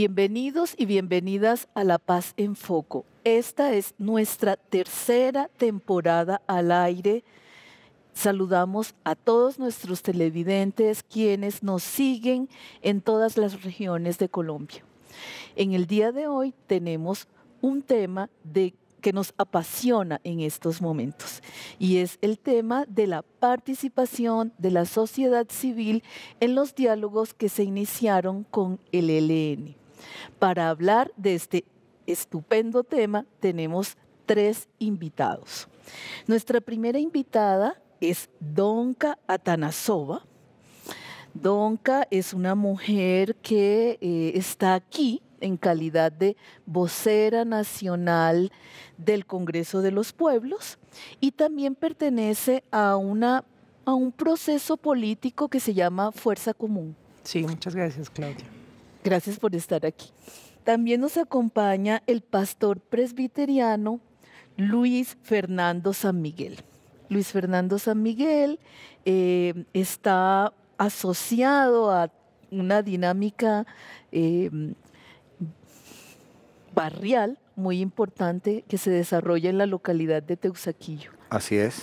Bienvenidos y bienvenidas a La Paz en Foco. Esta es nuestra tercera temporada al aire. Saludamos a todos nuestros televidentes quienes nos siguen en todas las regiones de Colombia. En el día de hoy tenemos un tema de, que nos apasiona en estos momentos y es el tema de la participación de la sociedad civil en los diálogos que se iniciaron con el ELN. Para hablar de este estupendo tema tenemos tres invitados. Nuestra primera invitada es Donka Atanasova. Donka es una mujer que eh, está aquí en calidad de vocera nacional del Congreso de los Pueblos y también pertenece a, una, a un proceso político que se llama Fuerza Común. Sí, muchas gracias, Claudia. Gracias por estar aquí. También nos acompaña el pastor presbiteriano Luis Fernando San Miguel. Luis Fernando San Miguel eh, está asociado a una dinámica eh, barrial muy importante que se desarrolla en la localidad de Teusaquillo. Así es.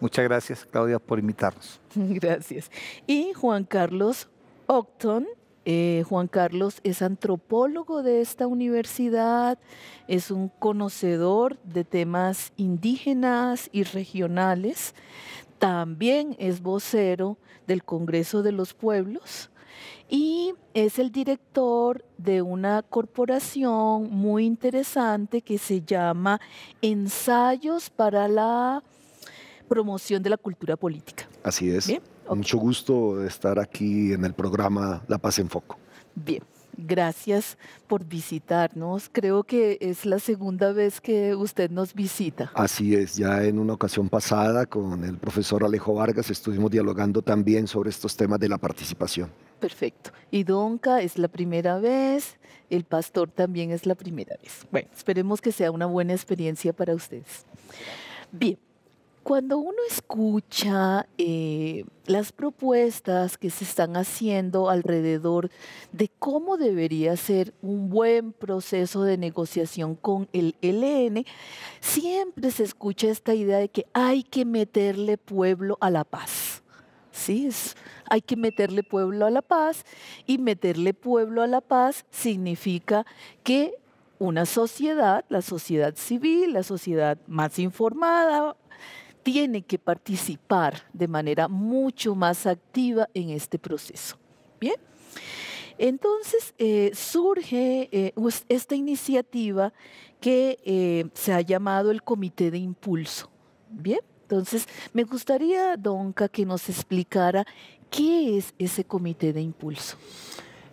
Muchas gracias, Claudia, por invitarnos. Gracias. Y Juan Carlos Octon, eh, Juan Carlos es antropólogo de esta universidad, es un conocedor de temas indígenas y regionales, también es vocero del Congreso de los Pueblos y es el director de una corporación muy interesante que se llama Ensayos para la promoción de la cultura política. Así es. Mucho gusto estar aquí en el programa La Paz en Foco. Bien. Gracias por visitarnos. Creo que es la segunda vez que usted nos visita. Así es, ya en una ocasión pasada con el profesor Alejo Vargas estuvimos dialogando también sobre estos temas de la participación. Perfecto. Y Donca es la primera vez, el pastor también es la primera vez. Bueno, esperemos que sea una buena experiencia para ustedes. Bien, cuando uno escucha eh, las propuestas que se están haciendo alrededor de cómo debería ser un buen proceso de negociación con el LN, siempre se escucha esta idea de que hay que meterle pueblo a la paz. Sí, hay que meterle pueblo a la paz y meterle pueblo a la paz significa que una sociedad, la sociedad civil, la sociedad más informada, tiene que participar de manera mucho más activa en este proceso. Bien. Entonces eh, surge eh, esta iniciativa que eh, se ha llamado el Comité de Impulso. Bien, entonces me gustaría, Donca, que nos explicara qué es ese Comité de Impulso.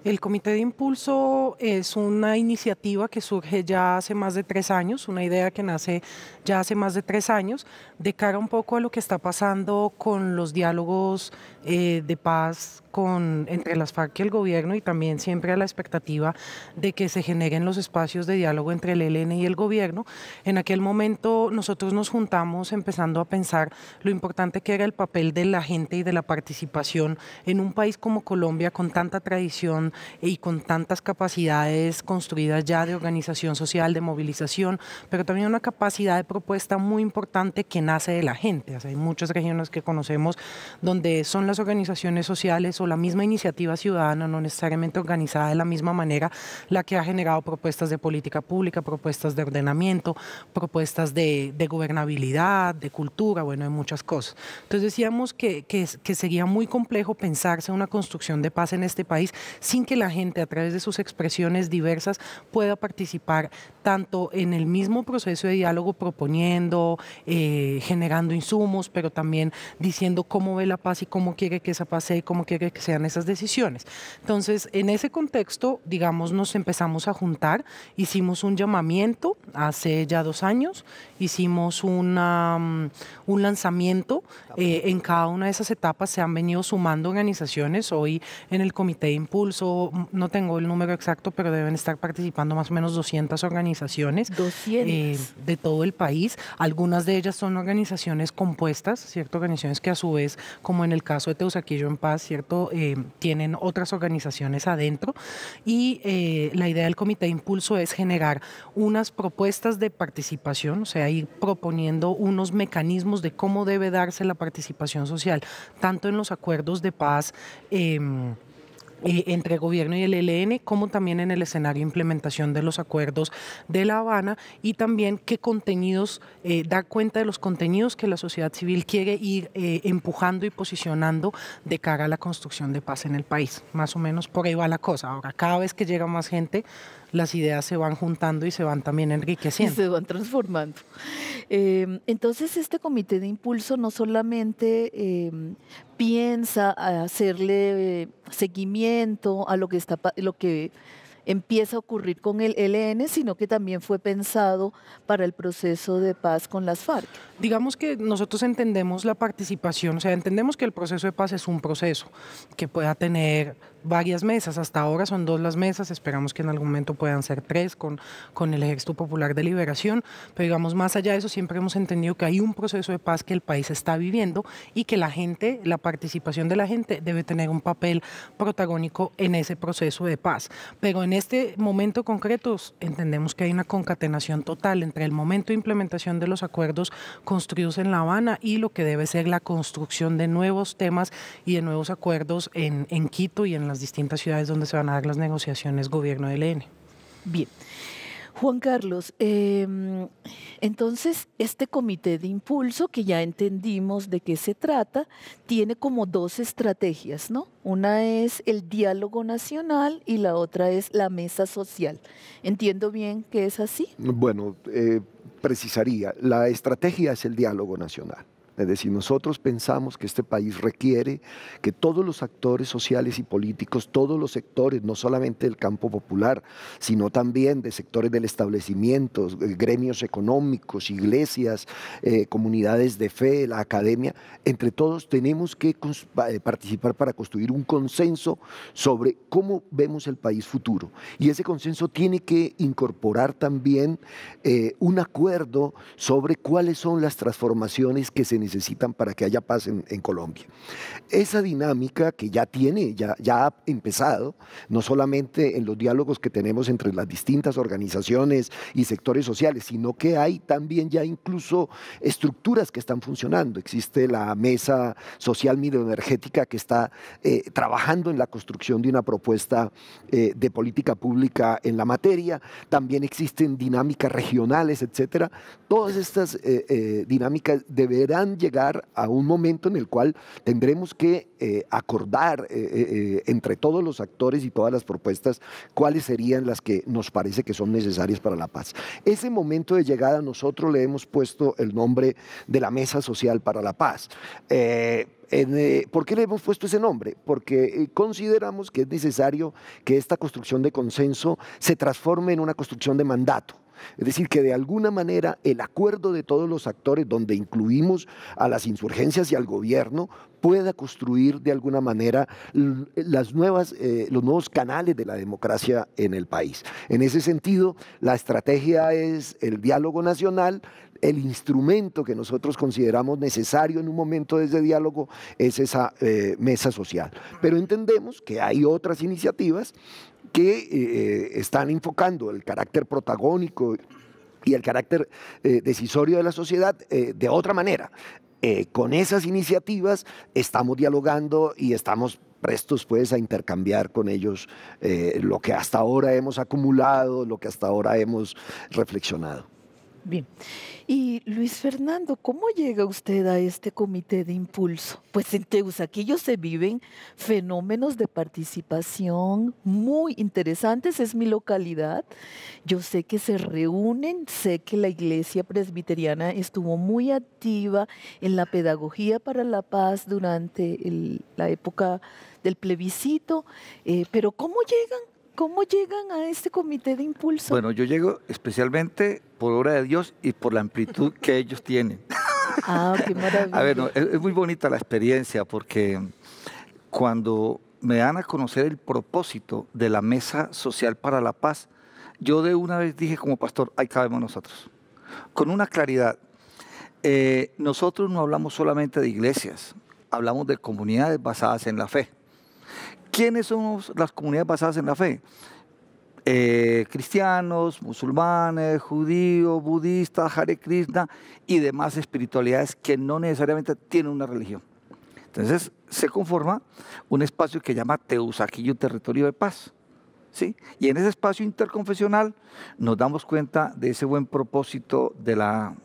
El Comité de Impulso es una iniciativa que surge ya hace más de tres años, una idea que nace ya hace más de tres años, de cara un poco a lo que está pasando con los diálogos eh, de paz con, entre las FARC y el gobierno y también siempre a la expectativa de que se generen los espacios de diálogo entre el ELN y el gobierno. En aquel momento nosotros nos juntamos empezando a pensar lo importante que era el papel de la gente y de la participación en un país como Colombia con tanta tradición y con tantas capacidades construidas ya de organización social, de movilización, pero también una capacidad de propuesta muy importante que nace de la gente. hay muchas regiones que conocemos donde son las organizaciones sociales o la misma iniciativa ciudadana, no necesariamente organizada de la misma manera, la que ha generado propuestas de política pública, propuestas de ordenamiento, propuestas de, de gobernabilidad, de cultura, bueno, de muchas cosas. Entonces decíamos que, que, que sería muy complejo pensarse una construcción de paz en este país sin que la gente a través de sus expresiones diversas pueda participar tanto en el mismo proceso de diálogo proponiendo, eh, generando insumos, pero también diciendo cómo ve la paz y cómo quiere que esa paz sea y cómo quiere que sean esas decisiones. Entonces, en ese contexto, digamos, nos empezamos a juntar, hicimos un llamamiento hace ya dos años, hicimos mm, un lanzamiento eh, en cada una de esas etapas, se han venido sumando organizaciones, hoy en el Comité de Impulso, no tengo el número exacto, pero deben estar participando más o menos 200 organizaciones eh, de todo el país. Algunas de ellas son organizaciones compuestas, ¿cierto? Organizaciones que a su vez, como en el caso de Teusaquillo en Paz, ¿cierto? Eh, tienen otras organizaciones adentro. Y eh, la idea del Comité de Impulso es generar unas propuestas de participación, o sea, ir proponiendo unos mecanismos de cómo debe darse la participación social, tanto en los acuerdos de paz, em, eh, entre gobierno y el ELN, como también en el escenario de implementación de los acuerdos de La Habana y también qué contenidos, eh, dar cuenta de los contenidos que la sociedad civil quiere ir eh, empujando y posicionando de cara a la construcción de paz en el país. Más o menos por ahí va la cosa. Ahora, cada vez que llega más gente, las ideas se van juntando y se van también enriqueciendo. se van transformando. Em, entonces, este comité de impulso no solamente em, piensa hacerle eh, seguimiento a lo que está lo que empieza a ocurrir con el ELN, sino que también fue pensado para el proceso de paz con las FARC. Digamos que nosotros entendemos la participación, o sea, entendemos que el proceso de paz es un proceso que pueda tener varias mesas. Hasta ahora son dos las mesas, esperamos que en algún momento puedan ser tres con, con el Ejército Popular de Liberación, pero digamos, más allá de eso, siempre hemos entendido que hay un proceso de paz que el país está viviendo y que la gente, la participación de la gente debe tener un papel protagónico en ese proceso de paz. Pero en este momento concreto entendemos que hay una concatenación total entre el momento de implementación de los acuerdos construidos en La Habana y lo que debe ser la construcción de nuevos temas y de nuevos acuerdos en, en Quito y en la distintas ciudades donde se van a dar las negociaciones gobierno en Bien. Juan Carlos, em, entonces este comité de impulso, que ya entendimos de qué se trata, tiene como dos estrategias, ¿no? Una es el diálogo nacional y la otra es la mesa social. ¿Entiendo bien que es así? Bueno, eh, precisaría, la estrategia es el diálogo nacional. Es decir, nosotros pensamos que este país requiere que todos los actores sociales y políticos, todos los sectores, no solamente del campo popular, sino también de sectores del establecimiento, eh, gremios económicos, iglesias, eh, comunidades de fe, la academia, entre todos tenemos que eh, participar para construir un consenso sobre cómo vemos el país futuro. Y ese consenso tiene que incorporar también un acuerdo sobre cuáles son las transformaciones que se necesitan para que haya paz en, Colombia. Esa dinámica que ya tiene, ya, ya ha empezado, no solamente en los diálogos que tenemos entre las distintas organizaciones y sectores sociales, sino que hay también ya incluso estructuras que están funcionando. Existe la mesa social medioenergética que está eh, trabajando en la construcción de una propuesta eh, de política pública en la materia. También existen dinámicas regionales, etcétera. Todas estas eh, dinámicas deberán llegar a un momento en el cual tendremos que eh, acordar eh, eh, entre todos los actores y todas las propuestas cuáles serían las que nos parece que son necesarias para la paz. Ese momento de llegada nosotros le hemos puesto el nombre de la Mesa Social para la Paz. ¿Por qué le hemos puesto ese nombre? Porque consideramos que es necesario que esta construcción de consenso se transforme en una construcción de mandato es decir, que de alguna manera el acuerdo de todos los actores, donde incluimos a las insurgencias y al gobierno, pueda construir de alguna manera las nuevas, eh, los nuevos canales de la democracia en el país. En ese sentido, la estrategia es el diálogo nacional, el instrumento que nosotros consideramos necesario en un momento de ese diálogo es esa eh, mesa social. Pero entendemos que hay otras iniciativas que eh, eh, están enfocando el carácter protagónico y el carácter eh, decisorio de la sociedad de otra manera. con esas iniciativas estamos dialogando y estamos prestos pues a intercambiar con ellos lo que hasta ahora hemos acumulado, lo que hasta ahora hemos reflexionado. Bien. Y Luis Fernando, ¿cómo llega usted a este comité de impulso? Pues en Teusaquillo se viven fenómenos de participación muy interesantes, es mi localidad. Yo sé que se reúnen, sé que la iglesia presbiteriana estuvo muy activa en la pedagogía para la paz durante la época del plebiscito, eh, pero ¿cómo llegan ¿Cómo llegan a este comité de impulso? Bueno, yo llego especialmente por obra de Dios y por la amplitud que ellos tienen. Ah, qué maravilla. A ver, es, muy bonita la experiencia porque cuando me dan a conocer el propósito de la Mesa Social para la Paz, yo de una vez dije como pastor, ahí cabemos nosotros. Con una claridad, eh, nosotros no hablamos solamente de iglesias, hablamos de comunidades basadas en la fe. ¿Quiénes son las comunidades basadas en la fe? Eh, cristianos, musulmanes, judíos, budistas, Hare Krishna y demás espiritualidades que no necesariamente tienen una religión. Entonces se conforma un espacio que llama Teusaquillo Territorio de Paz. ¿sí? Y en ese espacio interconfesional nos damos cuenta de ese buen propósito de la,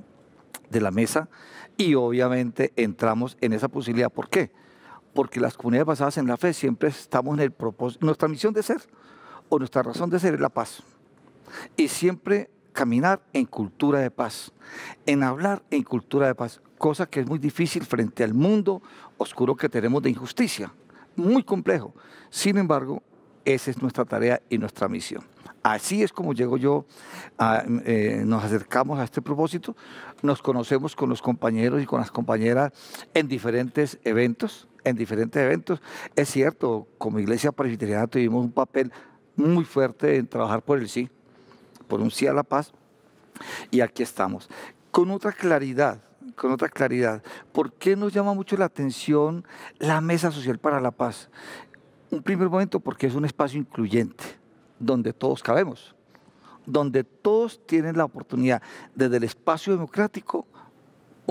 de la mesa y obviamente entramos en esa posibilidad. ¿Por qué? porque las comunidades basadas en la fe siempre estamos en el propósito, nuestra misión de ser o nuestra razón de ser es la paz. Y siempre caminar en cultura de paz, en hablar en cultura de paz, cosa que es muy difícil frente al mundo oscuro que tenemos de injusticia, muy complejo. Sin embargo, esa es nuestra tarea y nuestra misión. Así es como llego yo, eh, nos acercamos a este propósito, nos conocemos con los compañeros y con las compañeras en diferentes eventos, en diferentes eventos. Es cierto, como iglesia presbiteriana tuvimos un papel muy fuerte en trabajar por el sí, por un sí a la paz, y aquí estamos. Con otra claridad, con otra claridad, ¿por qué nos llama mucho la atención la Mesa Social para la Paz? Un primer momento porque es un espacio incluyente, donde todos cabemos, donde todos tienen la oportunidad, desde el espacio democrático,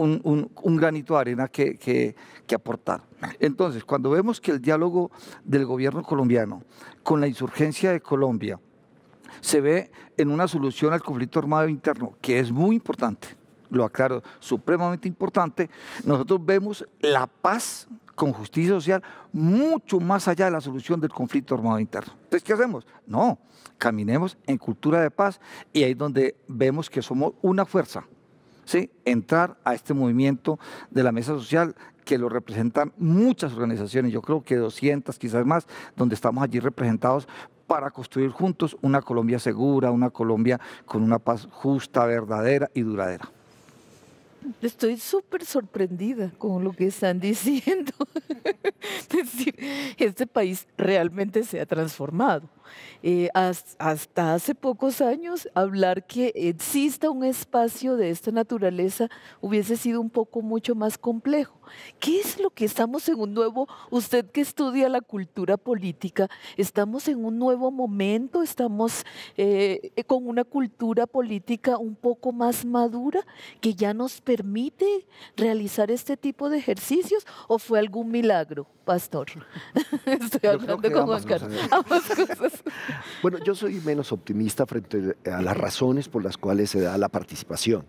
un, granito de arena que, que aportar. Entonces, cuando vemos que el diálogo del gobierno colombiano con la insurgencia de Colombia se ve en una solución al conflicto armado interno, que es muy importante, lo aclaro, supremamente importante, nosotros vemos la paz con justicia social mucho más allá de la solución del conflicto armado interno. Entonces, ¿qué hacemos? No, caminemos en cultura de paz y ahí es donde vemos que somos una fuerza, entrar a este movimiento de la mesa social que lo representan muchas organizaciones, yo creo que 200 quizás más, donde estamos allí representados para construir juntos una Colombia segura, una Colombia con una paz justa, verdadera y duradera estoy súper sorprendida con lo que están diciendo. es decir, este país realmente se ha transformado. Eh, hasta hace pocos años, hablar que exista un espacio de esta naturaleza hubiese sido un poco mucho más complejo. ¿Qué es lo que estamos en un nuevo, usted que estudia la cultura política, estamos en un nuevo momento, estamos eh, con una cultura política un poco más madura que ya nos permite realizar este tipo de ejercicios o fue algún milagro, pastor? Estoy hablando con Oscar. ¿eh? bueno, yo soy menos optimista frente a las razones por las cuales se da la participación.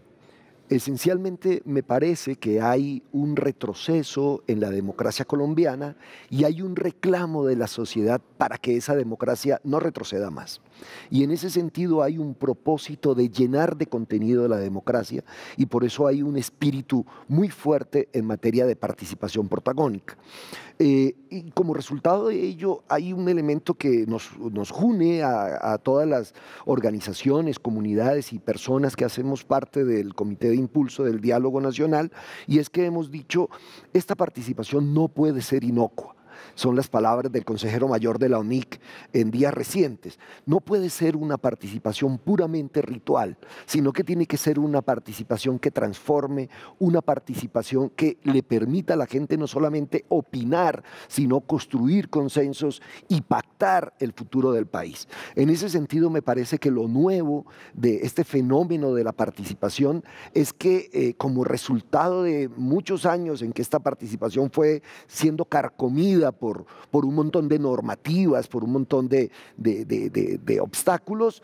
Esencialmente me parece que hay un retroceso en la democracia colombiana y hay un reclamo de la sociedad para que esa democracia no retroceda más. Y en ese sentido hay un propósito de llenar de contenido la democracia y por eso hay un espíritu muy fuerte en materia de participación protagónica. Eh, y como resultado de ello hay un elemento que nos, une a, a, todas las organizaciones, comunidades y personas que hacemos parte del Comité de Impulso del Diálogo Nacional y es que hemos dicho, esta participación no puede ser inocua. Son las palabras del consejero mayor de la ONIC en días recientes. No puede ser una participación puramente ritual, sino que tiene que ser una participación que transforme, una participación que le permita a la gente no solamente opinar, sino construir consensos y pactar el futuro del país. En ese sentido, me parece que lo nuevo de este fenómeno de la participación es que eh, como resultado de muchos años en que esta participación fue siendo carcomida por por, un montón de normativas, por un montón de, de, de, obstáculos.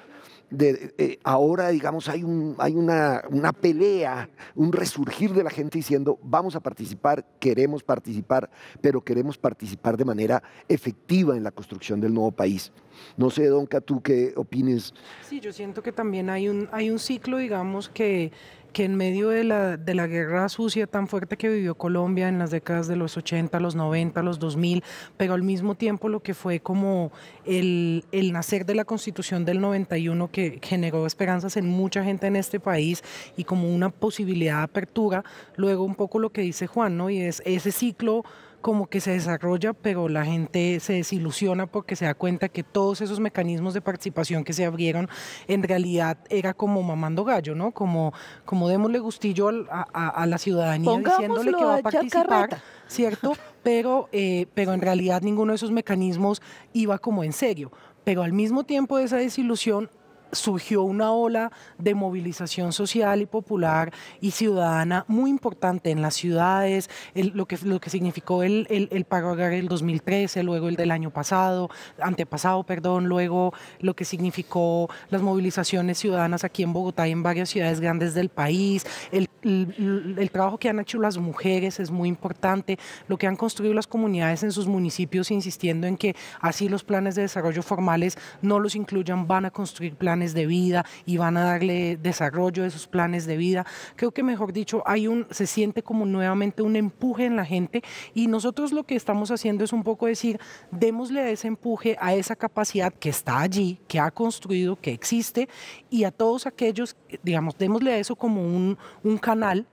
Eh, ahora, digamos, hay, un, hay una, una pelea, un resurgir de la gente diciendo, vamos a participar, queremos participar, pero queremos participar de manera efectiva en la construcción del nuevo país. No sé, Donca, tú qué opines. Sí, yo siento que también hay un, hay un ciclo, digamos, que que en medio de la, guerra sucia tan fuerte que vivió Colombia en las décadas de los 80, los 90, los 2000, pero al mismo tiempo lo que fue como el, el nacer de la constitución del 91 que generó esperanzas en mucha gente en este país y como una posibilidad de apertura, luego un poco lo que dice Juan, ¿no? Y es ese ciclo como que se desarrolla, pero la gente se desilusiona porque se da cuenta que todos esos mecanismos de participación que se abrieron en realidad era como mamando gallo, ¿no? Como, como démosle gustillo a, la ciudadanía diciéndole que va a participar, ¿cierto? Pero, eh, pero en realidad ninguno de esos mecanismos iba como en serio. Pero al mismo tiempo esa desilusión surgió una ola de movilización social y popular y ciudadana muy importante en las ciudades, lo, que, lo que significó el, el, el paro del 2013, luego el del año pasado, antepasado, perdón, luego lo que significó las movilizaciones ciudadanas aquí en Bogotá y en varias ciudades grandes del país, el trabajo que han hecho las mujeres es muy importante, lo que han construido las comunidades en sus municipios insistiendo en que así los planes de desarrollo formales no los incluyan, van a construir planes de vida y van a darle desarrollo de esos planes de vida. Creo que, mejor dicho, hay un, se siente como nuevamente un empuje en la gente y nosotros lo que estamos haciendo es un poco decir, démosle ese empuje a esa capacidad que está allí, que ha construido, que existe y a todos aquellos, digamos, démosle a eso como un, canal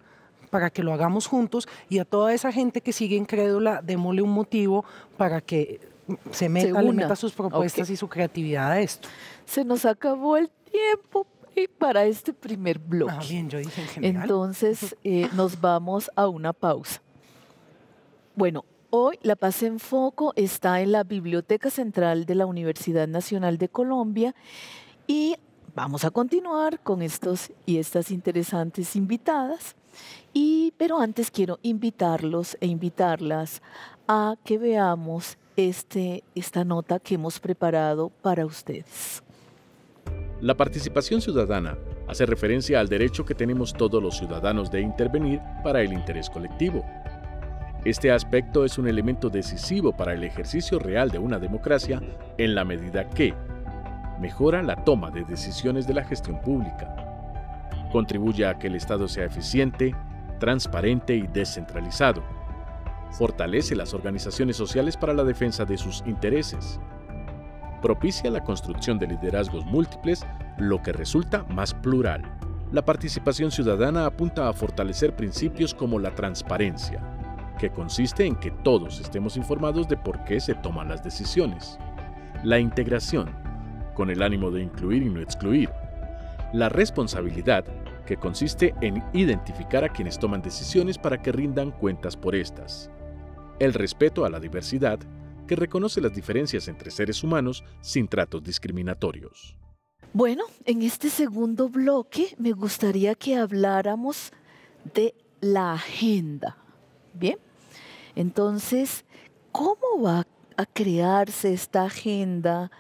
para que lo hagamos juntos y a toda esa gente que sigue incrédula, démosle un motivo para que se meta, sus propuestas y su creatividad a esto se nos acabó el tiempo para este primer bloque. Ah, bien, yo dije Entonces eh, nos vamos a una pausa. Bueno, hoy La Paz en Foco está en la Biblioteca Central de la Universidad Nacional de Colombia y vamos a continuar con estos y estas interesantes invitadas. Y, pero antes quiero invitarlos e invitarlas a que veamos este, esta nota que hemos preparado para ustedes. La participación ciudadana hace referencia al derecho que tenemos todos los ciudadanos de intervenir para el interés colectivo. Este aspecto es un elemento decisivo para el ejercicio real de una democracia en la medida que mejora la toma de decisiones de la gestión pública, contribuye a que el Estado sea eficiente, transparente y descentralizado, fortalece las organizaciones sociales para la defensa de sus intereses, propicia la construcción de liderazgos múltiples, lo que resulta más plural. La participación ciudadana apunta a fortalecer principios como la transparencia, que consiste en que todos estemos informados de por qué se toman las decisiones. La integración, con el ánimo de incluir y no excluir. La responsabilidad, que consiste en identificar a quienes toman decisiones para que rindan cuentas por estas. El respeto a la diversidad, que reconoce las diferencias entre seres humanos sin tratos discriminatorios. Bueno, en este segundo bloque me gustaría que habláramos de la agenda. Bien, entonces, ¿cómo va a crearse esta agenda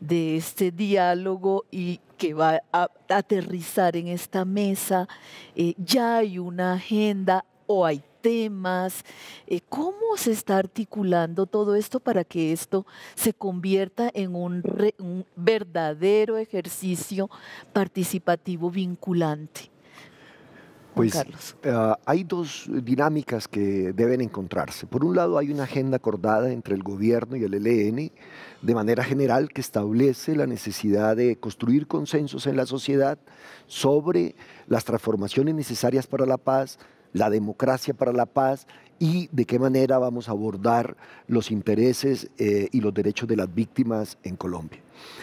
de este diálogo y que va a aterrizar en esta mesa? Eh, ¿Ya hay una agenda o hay temas, eh, cómo se está articulando todo esto para que esto se convierta en un, verdadero ejercicio participativo vinculante. Pues ah, hay dos dinámicas que deben encontrarse. Por un lado, hay una agenda acordada entre el gobierno y el ELN de manera general que establece la necesidad de construir consensos en la sociedad sobre las transformaciones necesarias para la paz, la democracia para la paz y de qué manera vamos a abordar los intereses eh, y los derechos de las víctimas en Colombia.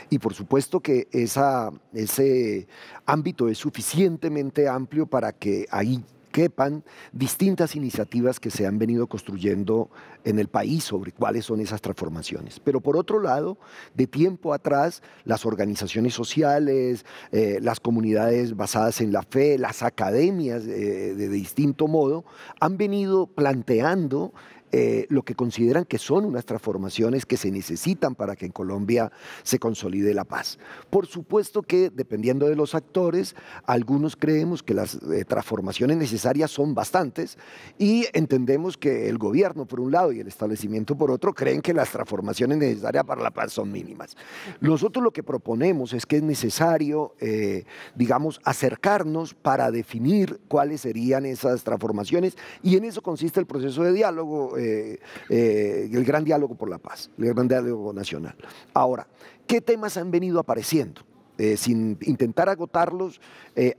Y por supuesto que ese ámbito es suficientemente amplio para que ahí quepan distintas iniciativas que se han venido construyendo en el país sobre cuáles son esas transformaciones. Pero por otro lado, de tiempo atrás, las organizaciones sociales, eh, las comunidades basadas en la fe, las academias eh, de distinto modo, han venido planteando eh, lo que consideran que son unas transformaciones que se necesitan para que en Colombia se consolide la paz. Por supuesto que, dependiendo de los actores, algunos creemos que las eh, transformaciones necesarias son bastantes y entendemos que el gobierno, por un lado, y el establecimiento, por otro, creen que las transformaciones necesarias para la paz son mínimas. Nosotros lo que proponemos es que es necesario, eh, digamos, acercarnos para definir cuáles serían esas transformaciones y en eso consiste el proceso de diálogo eh, eh, el gran diálogo por la paz, el gran diálogo nacional. Ahora, ¿qué temas han venido apareciendo? Eh, sin intentar agotarlos,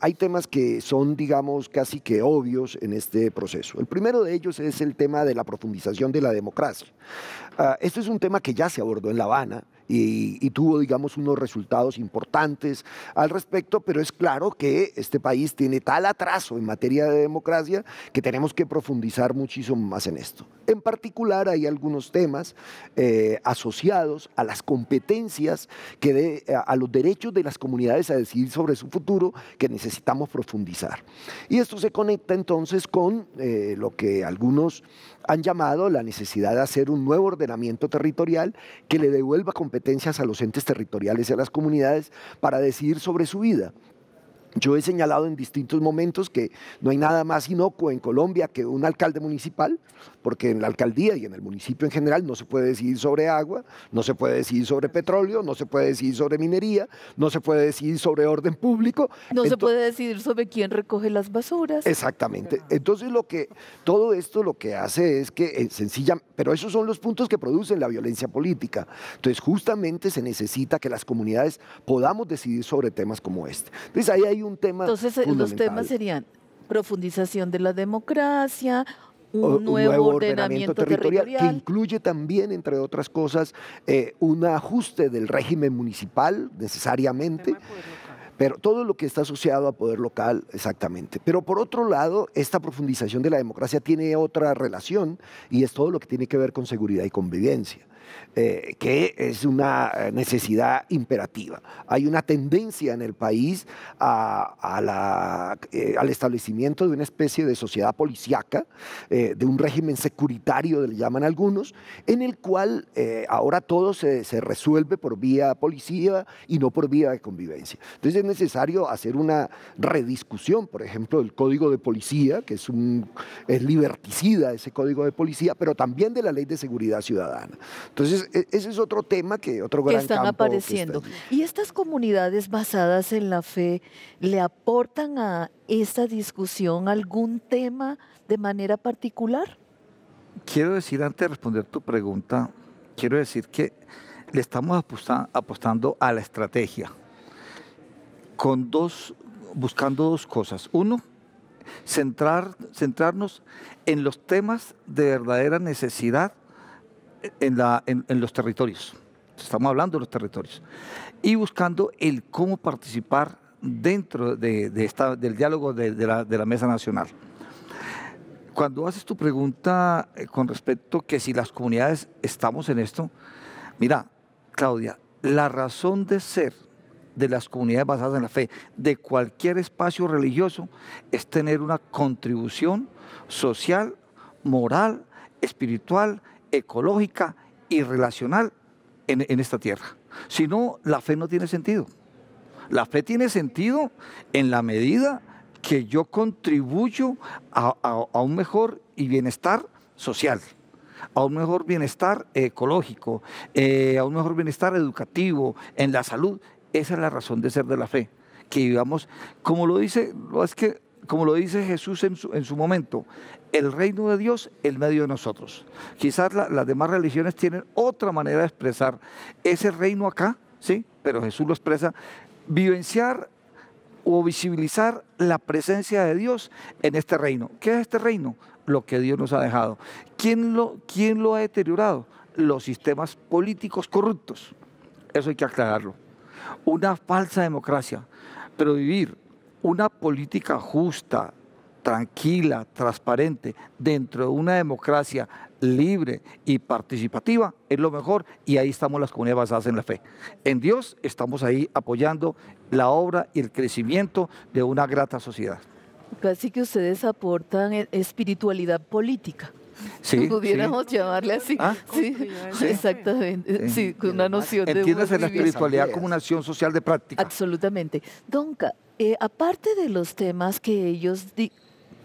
hay temas que son, digamos, casi que obvios en este proceso. El primero de ellos es el tema de la profundización de la democracia. Ah, esto es un tema que ya se abordó en La Habana, y, tuvo, digamos, unos resultados importantes al respecto, pero es claro que este país tiene tal atraso en materia de democracia que tenemos que profundizar muchísimo más en esto. En particular, hay algunos temas eh, asociados a las competencias, que a los derechos de las comunidades a decidir sobre su futuro que necesitamos profundizar. Y esto se conecta entonces con eh, lo que algunos han llamado la necesidad de hacer un nuevo ordenamiento territorial que le devuelva competencias a los entes territoriales y a las comunidades para decidir sobre su vida. Yo he señalado en distintos momentos que no hay nada más inocuo en Colombia que un alcalde municipal, porque en la alcaldía y en el municipio en general no se puede decidir sobre agua, no se puede decidir sobre petróleo, no se puede decidir sobre minería, no se puede decidir sobre orden público. No se puede decidir sobre quién recoge las basuras. Exactamente. Entonces lo que todo esto lo que hace es que eh, sencilla, pero esos son los puntos que producen la violencia política. Entonces justamente se necesita que las comunidades podamos decidir sobre temas como este. Entonces ahí hay un tema Entonces eh, los temas serían profundización de la democracia, un nuevo, ordenamiento, territorial, que incluye también, entre otras cosas, eh, un ajuste del régimen municipal necesariamente. Pero todo lo que está asociado a poder local, exactamente. Pero por otro lado, esta profundización de la democracia tiene otra relación y es todo lo que tiene que ver con seguridad y convivencia. Eh, que es una eh, necesidad imperativa. Hay una tendencia en el país a, la, eh, al establecimiento de una especie de sociedad policíaca, de un régimen securitario, le llaman algunos, en el cual ahora todo se, resuelve por vía policía y no por vía de convivencia. Entonces es necesario hacer una rediscusión, por ejemplo, del código de policía, que es, un, es liberticida ese código de policía, pero también de la ley de seguridad ciudadana. Entonces, e, ese es otro tema que otro están apareciendo. ¿Y estas comunidades basadas en la fe le aportan a esta discusión algún tema de manera particular? Quiero decir, antes de responder tu pregunta, quiero decir que le estamos apostando a la estrategia con dos, buscando dos cosas. Uno, centrar, centrarnos en los temas de verdadera necesidad en, los territorios. Estamos hablando de los territorios. Y buscando el cómo participar dentro de, del diálogo de, la, de, la, Mesa Nacional. Cuando haces tu pregunta eh, con respecto que si las comunidades estamos en esto, mira, Claudia, la razón de ser de las comunidades basadas en la fe, de cualquier espacio religioso, es tener una contribución social, moral, espiritual ecológica y relacional en, esta tierra. Si no, la fe no tiene sentido. La fe tiene sentido en la medida que yo contribuyo a, un mejor y bienestar social a un mejor bienestar ecológico, eh, a un mejor bienestar educativo, en la salud. Esa es la razón de ser de la fe. Que vivamos, como lo dice, es que, como lo dice Jesús en su momento, el reino de Dios en medio de nosotros. Quizás las demás religiones tienen otra manera de expresar ese reino acá, ¿sí? Pero Jesús lo expresa, vivenciar o visibilizar la presencia de Dios en este reino. ¿Qué es este reino? Lo que Dios nos ha dejado. ¿Quién lo, quién lo ha deteriorado? Los sistemas políticos corruptos. Eso hay que aclararlo. Una falsa democracia. Pero vivir una política justa, tranquila, transparente, dentro de una democracia libre y participativa, es lo mejor y ahí estamos las comunidades basadas en la fe. En Dios estamos ahí apoyando la obra y el crecimiento de una grata sociedad. Casi que ustedes aportan e-, espiritualidad política. si pudiéramos llamarle así. ¿Ah? Sí, exactamente. Sí, con una noción de. Entiendes la espiritualidad como una acción social de práctica. Absolutamente. Donca, eh, aparte de los temas que ellos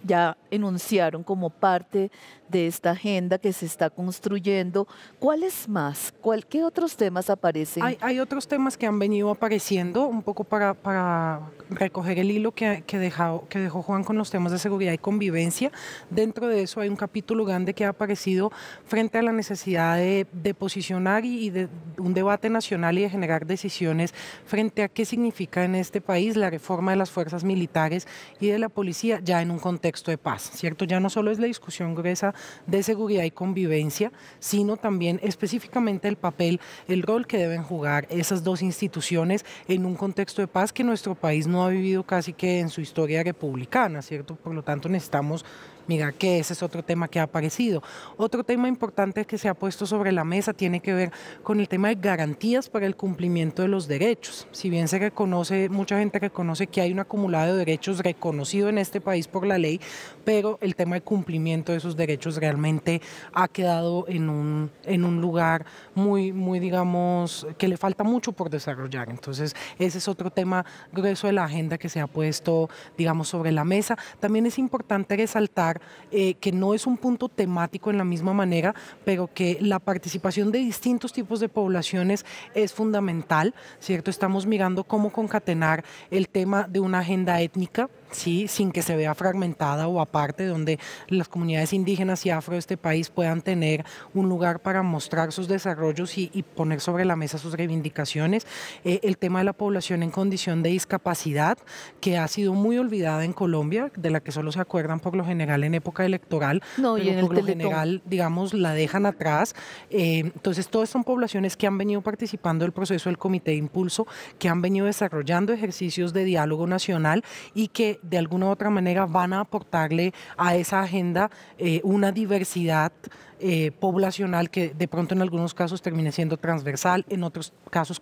ya enunciaron como parte de esta agenda que se está construyendo. ¿cuál es más? ¿Qué otros temas aparecen? Hay, otros temas que han venido apareciendo, un poco para, para recoger el hilo que, dejado, que dejó Juan con los temas de seguridad y convivencia. Dentro de eso hay un capítulo grande que ha aparecido frente a la necesidad de, de posicionar y, de un debate nacional y de generar decisiones frente a qué significa en este país la reforma de las fuerzas militares y de la policía ya en un contexto de paz, ¿cierto? Ya no solo es la discusión gruesa de seguridad y convivencia, sino también específicamente el papel, el rol que deben jugar esas dos instituciones en un contexto de paz que nuestro país no ha vivido casi que en su historia republicana, ¿cierto? Por lo tanto, necesitamos Mira que ese es otro tema que ha aparecido. Otro tema importante que se ha puesto sobre la mesa tiene que ver con el tema de garantías para el cumplimiento de los derechos. Si bien se reconoce, mucha gente reconoce que hay un acumulado de derechos reconocido en este país por la ley, pero el tema de cumplimiento de esos derechos realmente ha quedado en un, en un lugar muy, muy, digamos, que le falta mucho por desarrollar. Entonces, ese es otro tema grueso de la agenda que se ha puesto, digamos, sobre la mesa. También es importante resaltar eh, que no es un punto temático en la misma manera, pero que la participación de distintos tipos de poblaciones es fundamental, ¿cierto? Estamos mirando cómo concatenar el tema de una agenda étnica ¿sí? sin que se vea fragmentada o aparte, donde las comunidades indígenas y afro de este país puedan tener un lugar para mostrar sus desarrollos y, poner sobre la mesa sus reivindicaciones. Eh, el tema de la población en condición de discapacidad, que ha sido muy olvidada en Colombia, de la que solo se acuerdan por lo general en época electoral, no, y en por lo general, digamos, la dejan atrás. Eh, entonces, todas son poblaciones que han venido participando del proceso del Comité de Impulso, que han venido desarrollando ejercicios de diálogo nacional y que de alguna u otra manera van a aportarle a esa agenda eh, una diversidad eh, poblacional que de pronto en algunos casos termine siendo transversal, en otros casos,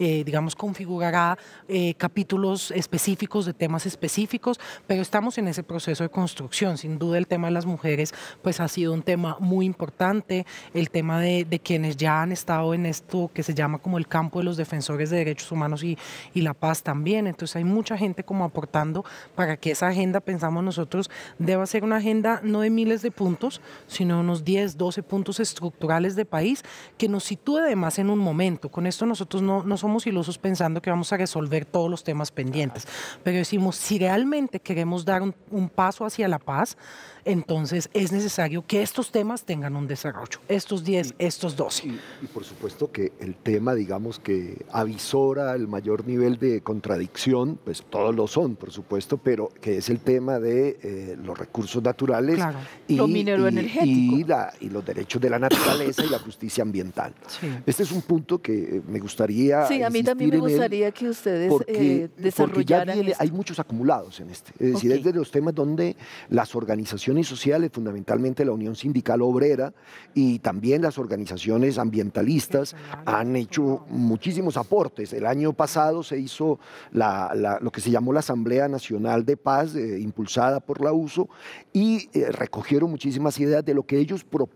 eh, digamos, configurará eh, capítulos específicos de temas específicos, pero estamos en ese proceso de construcción. Sin duda el tema de las mujeres pues ha sido un tema muy importante, el tema de, quienes ya han estado en esto que se llama como el campo de los defensores de derechos humanos y, y la paz también. Entonces hay mucha gente como aportando para que esa agenda, pensamos nosotros, deba ser una agenda no de miles de puntos, sino unos 10, 12 puntos estructurales de país que nos sitúe además en un momento. Con esto nosotros no, no somos ilusos pensando que vamos a resolver todos los temas pendientes, pero decimos, si realmente queremos dar un, paso hacia la paz, entonces es necesario que estos temas tengan un desarrollo, estos 10, estos 12. Y, por supuesto que el tema, digamos, que avisora el mayor nivel de contradicción, pues todos lo son, por supuesto, pero que es el tema de eh, los recursos naturales y, lo minero energético. Y, la, y los derechos de la naturaleza y la justicia ambiental. Este es un punto que eh, me gustaría. Sí, a mí también me gustaría que ustedes porque, desarrollaran. Eh, porque ya hay muchos acumulados en este. Es decir, desde es de los temas donde las organizaciones sociales, fundamentalmente la Unión Sindical Obrera y también las organizaciones ambientalistas, han hecho muchísimos aportes. El año pasado se hizo lo que se llamó la Asamblea Nacional de Paz, eh, impulsada por la USO, y recogieron muchísimas ideas de lo que ellos proponían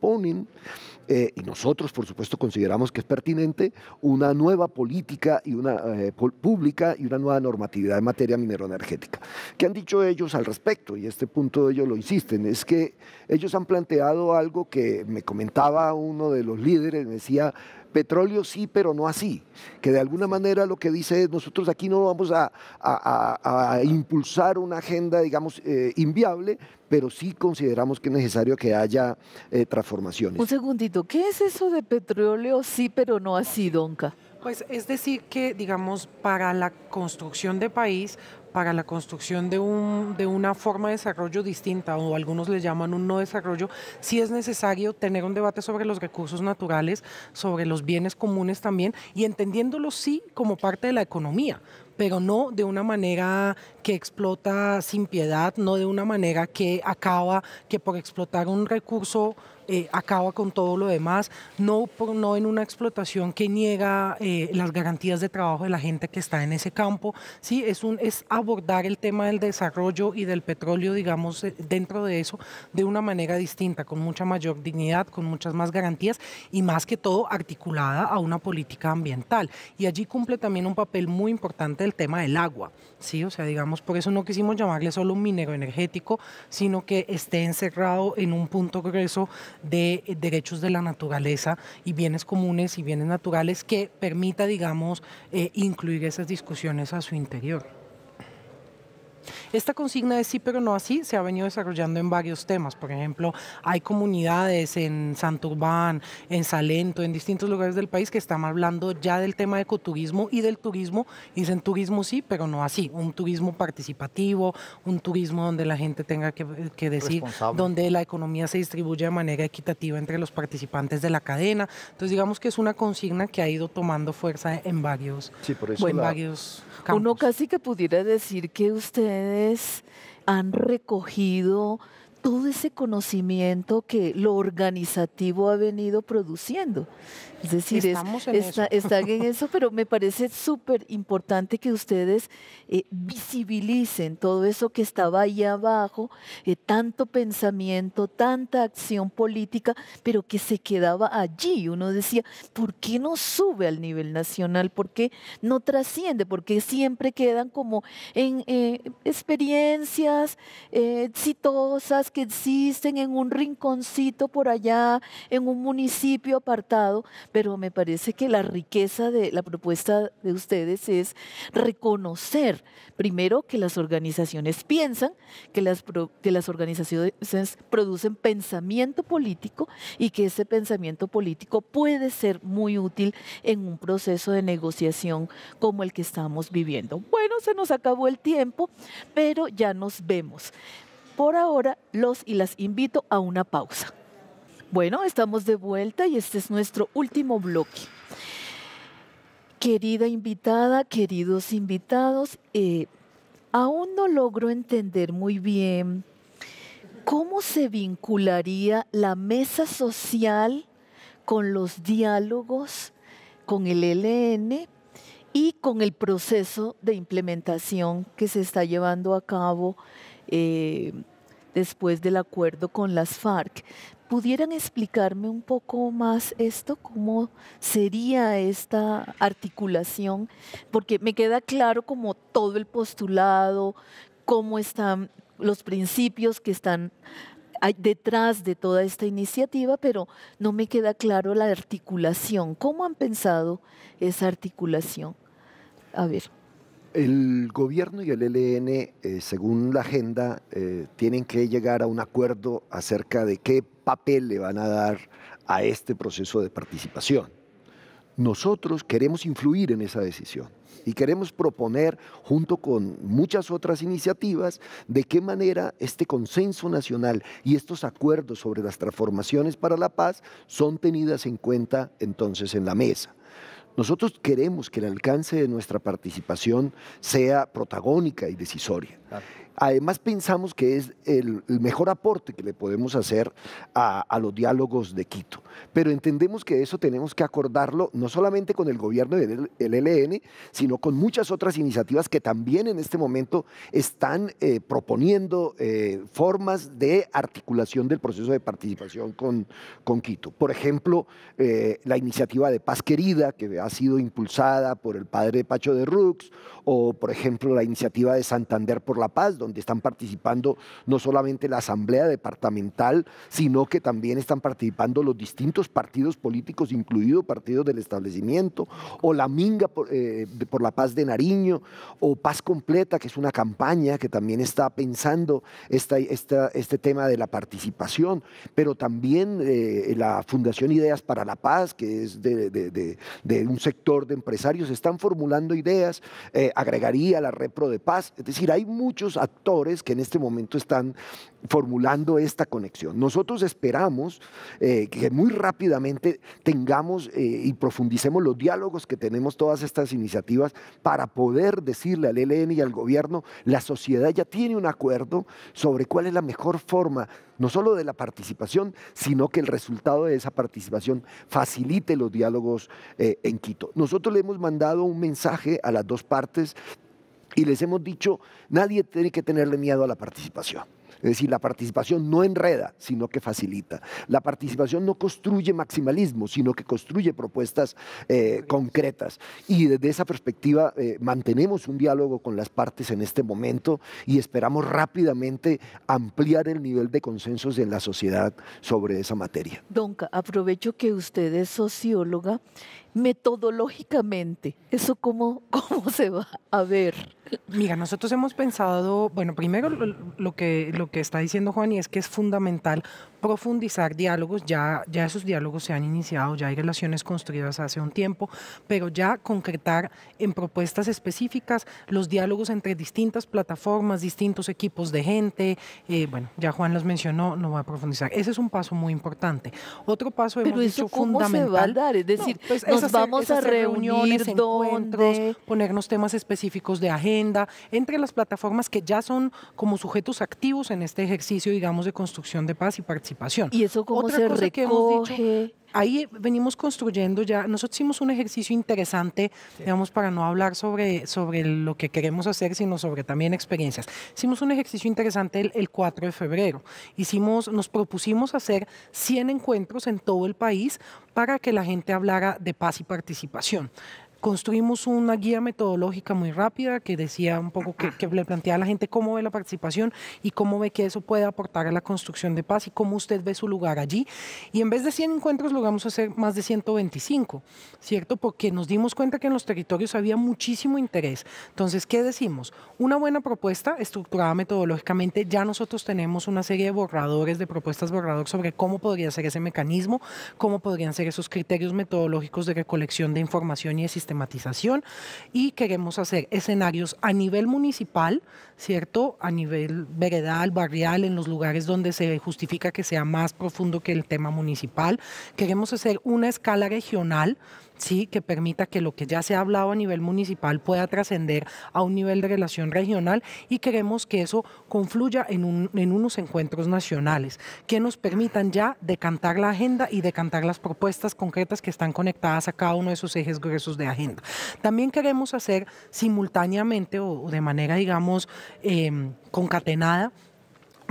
eh, y nosotros por supuesto consideramos que es pertinente, una nueva política y una, eh, pública y una nueva normatividad en materia mineroenergética. ¿Qué han dicho ellos al respecto? Y este punto ellos lo insisten, es que ellos han planteado algo que me comentaba uno de los líderes, me decía, Petróleo sí, pero no así. Que de alguna manera lo que dice es, nosotros aquí no vamos a, impulsar una agenda, digamos, eh, inviable, pero sí consideramos que es necesario que haya eh, transformaciones. Un segundito, ¿qué es eso de petróleo sí, pero no así, Donca? Pues es decir que, digamos, para la construcción de país, para la construcción de, un, de una forma de desarrollo distinta, o algunos le llaman un no desarrollo, sí es necesario tener un debate sobre los recursos naturales, sobre los bienes comunes también, y entendiéndolos sí como parte de la economía, pero no de una manera que explota sin piedad, no de una manera que acaba, que por explotar un recurso eh, acaba con todo lo demás, no, no en una explotación que niega eh, las garantías de trabajo de la gente que está en ese campo. Sí, es, un, es abordar el tema del desarrollo y del petróleo, digamos, eh, dentro de eso, de una manera distinta, con mucha mayor dignidad, con muchas más garantías y más que todo articulada a una política ambiental. Y allí cumple también un papel muy importante el tema del agua, ¿sí? O sea, digamos, por eso no quisimos llamarle solo un minero energético, sino que esté encerrado en un punto grueso de eh, derechos de la naturaleza y bienes comunes y bienes naturales que permita, digamos, eh, incluir esas discusiones a su interior. Esta consigna de sí pero no así se ha venido desarrollando en varios temas. Por ejemplo, hay comunidades en Santurbán, en Salento, en distintos lugares del país que están hablando ya del tema de ecoturismo y del turismo. Dicen turismo sí, pero no así. Un turismo participativo, un turismo donde la gente tenga que, decir, donde la economía se distribuye de manera equitativa entre los participantes de la cadena. Entonces, digamos que es una consigna que ha ido tomando fuerza en varios, sí, varios Uno casi que pudiera decir que usted han recogido todo ese conocimiento que lo organizativo ha venido produciendo. Es decir, están en eso, pero me parece súper importante que ustedes eh, visibilicen todo eso que estaba ahí abajo, eh, tanto pensamiento, tanta acción política, pero que se quedaba allí. Uno decía, ¿por qué no sube al nivel nacional? ¿Por qué no trasciende? ¿Por qué siempre quedan como en eh, experiencias exitosas que existen en un rinconcito por allá, en un municipio apartado? pero me parece que la riqueza de la propuesta de ustedes es reconocer, primero, que las organizaciones piensan, que las, las organizaciones producen pensamiento político y que ese pensamiento político puede ser muy útil en un proceso de negociación como el que estamos viviendo. Bueno, se nos acabó el tiempo, pero ya nos vemos. Por ahora los y las invito a una pausa. Bueno, estamos de vuelta y este es nuestro último bloque. Querida invitada, queridos invitados, eh, aún no logro entender muy bien cómo se vincularía la mesa social con los diálogos, con el e LN y con el proceso de implementación que se está llevando a cabo. Eh, después del acuerdo con las FARC. ¿Pudieran explicarme un poco más esto? ¿Cómo sería esta articulación? Porque me queda claro como todo el postulado, cómo están los principios que están detrás de toda esta iniciativa, pero no me queda claro la articulación. ¿Cómo han pensado esa articulación? A ver. El gobierno y el ELN, eh, según la agenda, eh, tienen que llegar a un acuerdo acerca de qué papel le van a dar a este proceso de participación. Nosotros queremos influir en esa decisión y queremos proponer, junto con muchas otras iniciativas, de qué manera este consenso nacional y estos acuerdos sobre las transformaciones para la paz son tenidas en cuenta entonces en la mesa. Nosotros queremos que el alcance de nuestra participación sea protagónica y decisoria. Además, pensamos que es el, mejor aporte que le podemos hacer a, los diálogos de Quito. Pero entendemos que eso tenemos que acordarlo no solamente con el gobierno del ELN, sino con muchas otras iniciativas que también en este momento están eh, proponiendo eh, formas de articulación del proceso de participación con, con Quito. Por ejemplo, eh, la iniciativa de Paz Querida, que ha sido impulsada por el padre Pacho de Rux, o por ejemplo la iniciativa de Santander por la Paz, donde están participando no solamente la Asamblea Departamental, sino que también están participando los distintos partidos políticos, incluidos partidos del establecimiento, o la Minga eh, por, la Paz de Nariño, o Paz Completa, que es una campaña que también está pensando este tema de la participación, pero también eh, la Fundación Ideas para la Paz, que es de, un sector de empresarios, están formulando ideas. Eh, agregaría la Repro de Paz. Es decir, hay muchos actores que en este momento están formulando esta conexión. Nosotros esperamos eh, que muy rápidamente tengamos eh, y profundicemos los diálogos que tenemos todas estas iniciativas para poder decirle al ELN y al gobierno, la sociedad ya tiene un acuerdo sobre cuál es la mejor forma no solo de la participación, sino que el resultado de esa participación facilite los diálogos eh, en Quito. Nosotros le hemos mandado un mensaje a las dos partes y les hemos dicho, nadie tiene que tenerle miedo a la participación. Es decir, la participación no enreda, sino que facilita. La participación no construye maximalismo, sino que construye propuestas eh, concretas. Y desde esa perspectiva eh, mantenemos un diálogo con las partes en este momento y esperamos rápidamente ampliar el nivel de consensos en la sociedad sobre esa materia. Donca, aprovecho que usted es socióloga metodológicamente, ¿eso cómo, cómo se va a ver? Mira, nosotros hemos pensado, bueno, primero lo, que, lo que está diciendo Juan y es que es fundamental profundizar diálogos, ya, ya esos diálogos se han iniciado, ya hay relaciones construidas hace un tiempo, pero ya concretar en propuestas específicas los diálogos entre distintas plataformas, distintos equipos de gente, eh, bueno, ya Juan los mencionó, no voy a profundizar, ese es un paso muy importante. Otro paso hemos pero ¿cómo Se va a dar? Es decir, pues, vamos a reunir ponernos temas específicos de agenda, entre las plataformas que ya son como sujetos activos en este ejercicio, digamos, de construcción de paz y participación. ¿Y eso como se ahí venimos construyendo ya, nosotros hicimos un ejercicio interesante, digamos, para no hablar sobre, sobre lo que queremos hacer, sino sobre también experiencias. Hicimos un ejercicio interesante el, el 4 de febrero. Hicimos, nos propusimos hacer 100 encuentros en todo el país para que la gente hablara de paz y participación construimos una guía metodológica muy rápida que decía un poco que, le planteaba a la gente cómo ve la participación y cómo ve que eso puede aportar a la construcción de paz y cómo usted ve su lugar allí. Y en vez de 100 encuentros logramos hacer más de 125, ¿cierto? Porque nos dimos cuenta que en los territorios había muchísimo interés. Entonces, ¿qué decimos? Una buena propuesta estructurada metodológicamente, ya nosotros tenemos una serie de borradores, de propuestas borrador sobre cómo podría ser ese mecanismo, cómo podrían ser esos criterios metodológicos de recolección de información y de tematización y queremos hacer escenarios a nivel municipal, ¿cierto? A nivel veredal, barrial, en los lugares donde se justifica que sea más profundo que el tema municipal. Queremos hacer una escala regional sí, que permita que lo que ya se ha hablado a nivel municipal pueda trascender a un nivel de relación regional y queremos que eso confluya en, unos encuentros nacionales que nos permitan ya decantar la agenda y decantar las propuestas concretas que están conectadas a cada uno de esos ejes gruesos de agenda. También queremos hacer simultáneamente o, de manera, digamos, em, concatenada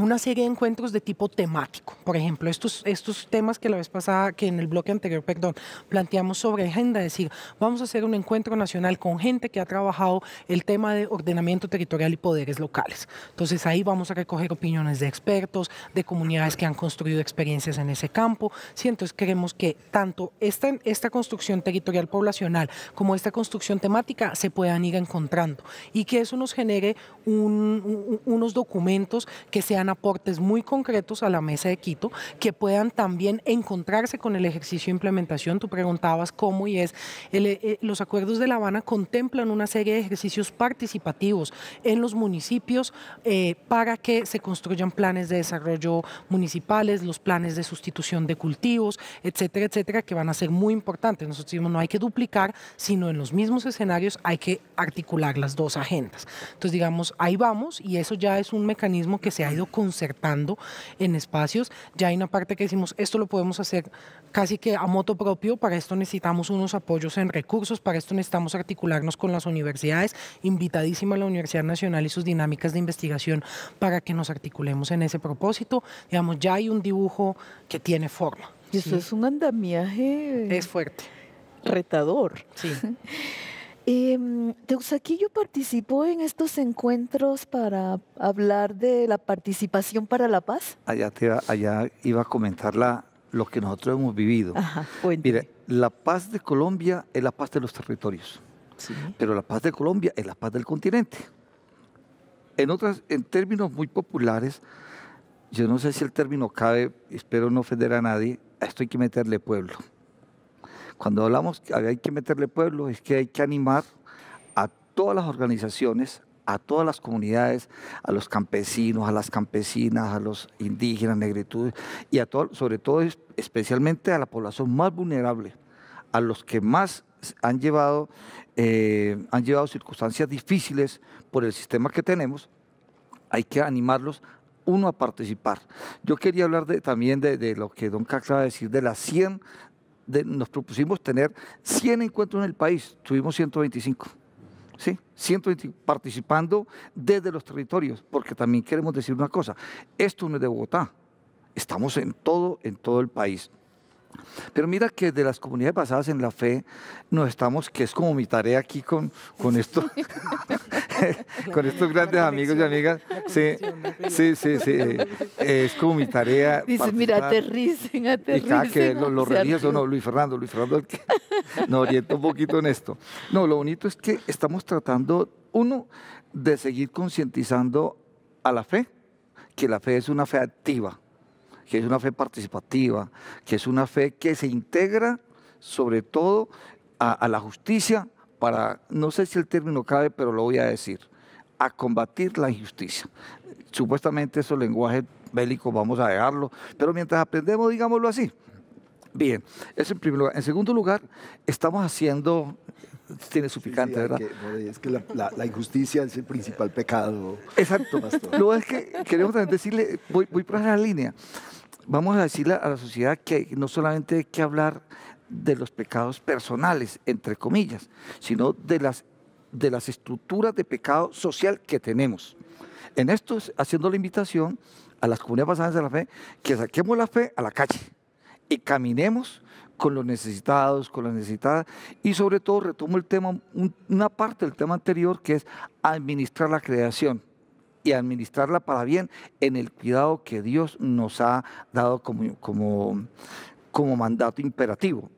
una serie de encuentros de tipo temático. Por ejemplo, estos, estos temas que la vez pasada, que en el bloque anterior, perdón, planteamos sobre agenda, es decir, vamos a hacer un encuentro nacional con gente que ha trabajado el tema de ordenamiento territorial y poderes locales. Entonces ahí vamos a recoger opiniones de expertos, de comunidades que han construido experiencias en ese campo. Sí, entonces queremos que tanto esta, esta construcción territorial poblacional como esta construcción temática se puedan ir encontrando y que eso nos genere unos documentos que sean aportes muy concretos a la mesa de Quito, que puedan también encontrarse con el ejercicio de implementación. Tú preguntabas cómo y es, eh, eh, los acuerdos de La Habana contemplan una serie de ejercicios participativos en los municipios eh, para que se construyan planes de desarrollo municipales, los planes de sustitución de cultivos, etcétera, etcétera, que van a ser muy importantes. Nosotros decimos, no hay que duplicar, sino en los mismos escenarios hay que articular las dos agendas. Entonces, digamos, ahí vamos y eso ya es un mecanismo que se ha ido concertando en espacios. Ya hay una parte que decimos, esto lo podemos hacer casi que a moto propio, para esto necesitamos unos apoyos en recursos, para esto necesitamos articularnos con las universidades, invitadísima a la Universidad Nacional y sus dinámicas de investigación para que nos articulemos en ese propósito. Digamos, ya hay un dibujo que tiene forma. Y eso es un andamiaje... Es fuerte. Retador. Sí. Eh, em, Teusaquillo participó en estos encuentros para hablar de la participación para la paz. Allá, te iba, allá iba a comentar la, lo que nosotros hemos vivido. Mire, la paz de Colombia es la paz de los territorios, pero la paz de Colombia es la paz del continente. En, otras, en términos muy populares, yo no sé si el término cabe, espero no ofender a nadie, a esto hay que meterle pueblo. Cuando hablamos que hay que meterle pueblo, es que hay que animar a todas las organizaciones, a todas las comunidades, a los campesinos, a las campesinas, a los indígenas, negritudes y a todo, sobre todo especialmente a la población más vulnerable, a los que más han llevado, eh, han llevado circunstancias difíciles por el sistema que tenemos, hay que animarlos uno a participar. Yo quería hablar de, también de, lo que Don Cáceres va a decir, de las 100 nos propusimos tener 100 encuentros en el país, tuvimos 125. ¿sí? 120 participando desde los territorios, porque también queremos decir una cosa, esto no es de Bogotá, estamos en todo, en todo el país. Pero mira que de las comunidades basadas en la fe, no estamos, que es como mi tarea aquí con, esto, con estos grandes amigos y amigas. Sí, sí, sí, Es como mi tarea. dice mira, aterricen, aterricen. Y que los lo no, Luis Fernando, Luis Fernando, el que nos orienta un poquito en esto. No, lo bonito es que estamos tratando, uno, de seguir concientizando a la fe, que la fe es una fe activa que es una fe participativa, que es una fe que se integra sobre todo a, la justicia para, no sé si el término cabe, pero lo voy a decir, a combatir la injusticia. Supuestamente esos lenguaje bélico vamos a dejarlo, pero mientras aprendemos, digámoslo así. Bien, eso en primer lugar. En segundo lugar, estamos haciendo tiene su picante, ¿verdad? es que la, injusticia es el principal pecado. Exacto. Pastor. No, es que queremos también decirle, voy, voy por esa línea vamos a decirle a la sociedad que no solamente hay que hablar de los pecados personales, entre comillas, sino de las, de las estructuras de pecado social que tenemos. En esto, haciendo la invitación a las comunidades basadas en la fe, que saquemos la fe a la calle y caminemos con los necesitados, con las necesitadas, y sobre todo retomo el tema, una parte del tema anterior, que es administrar la creación y administrarla para bien en el cuidado que Dios nos ha dado como, como, como mandato imperativo.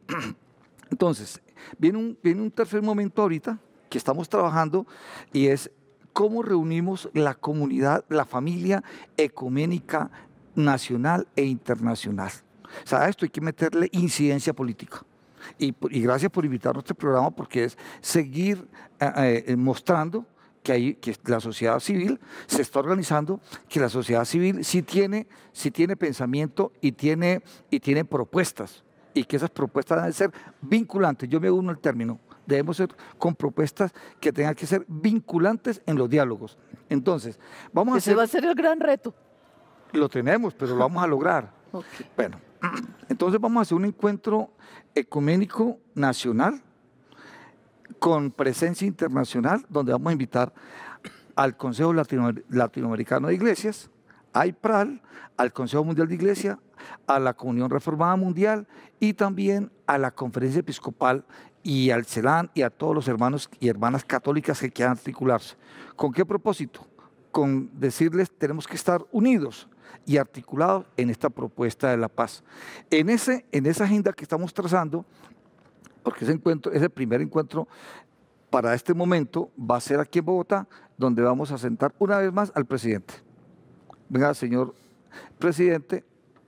Entonces, viene un, viene un tercer momento ahorita que estamos trabajando y es cómo reunimos la comunidad, la familia ecuménica nacional e internacional. O sea, a esto hay que meterle incidencia política. Y, gracias por invitarnos a este programa porque es seguir eh, eh, mostrando que, la sociedad civil se está organizando, que la sociedad civil sí tiene, tiene pensamiento y tiene, y tiene propuestas, y que esas propuestas deben ser vinculantes. Yo me uno al término, debemos ser con propuestas que tengan que ser vinculantes en los diálogos. Entonces, vamos a Ese va a ser el gran reto. Lo tenemos, pero lo vamos a lograr. Bueno, entonces vamos a hacer un encuentro ecuménico nacional con presencia internacional, donde vamos a invitar al Consejo Latinoamericano de Iglesias, a IPRAL, al Consejo Mundial de Iglesia, a la Comunión Reformada Mundial y también a la Conferencia Episcopal y al CELAN y a todos los hermanos y hermanas católicas que quieran articularse. ¿Con qué propósito? Con decirles tenemos que estar unidos y articulados en esta propuesta de la paz. En, ese, en esa agenda que estamos trazando, porque ese encuentro, ese primer encuentro para este momento va a ser aquí en Bogotá, donde vamos a sentar una vez más al presidente. Venga, señor presidente,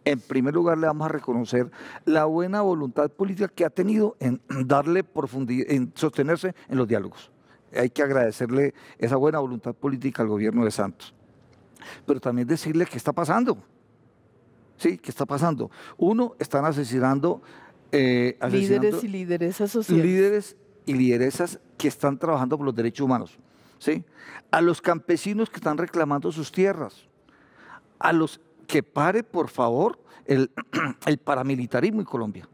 en primer lugar le vamos a reconocer la buena voluntad política que ha tenido en darle profundidad, en sostenerse en los diálogos. Hay que agradecerle esa buena voluntad política al gobierno de Santos. Pero también decirle qué está pasando. Sí, qué está pasando. Uno, están asesinando eh, líderes y lideresas sociales. Líderes y lideresas que están trabajando por los derechos humanos. ¿sí? A los campesinos que están reclamando sus tierras. A los que pare, por favor, el, paramilitarismo en Colombia,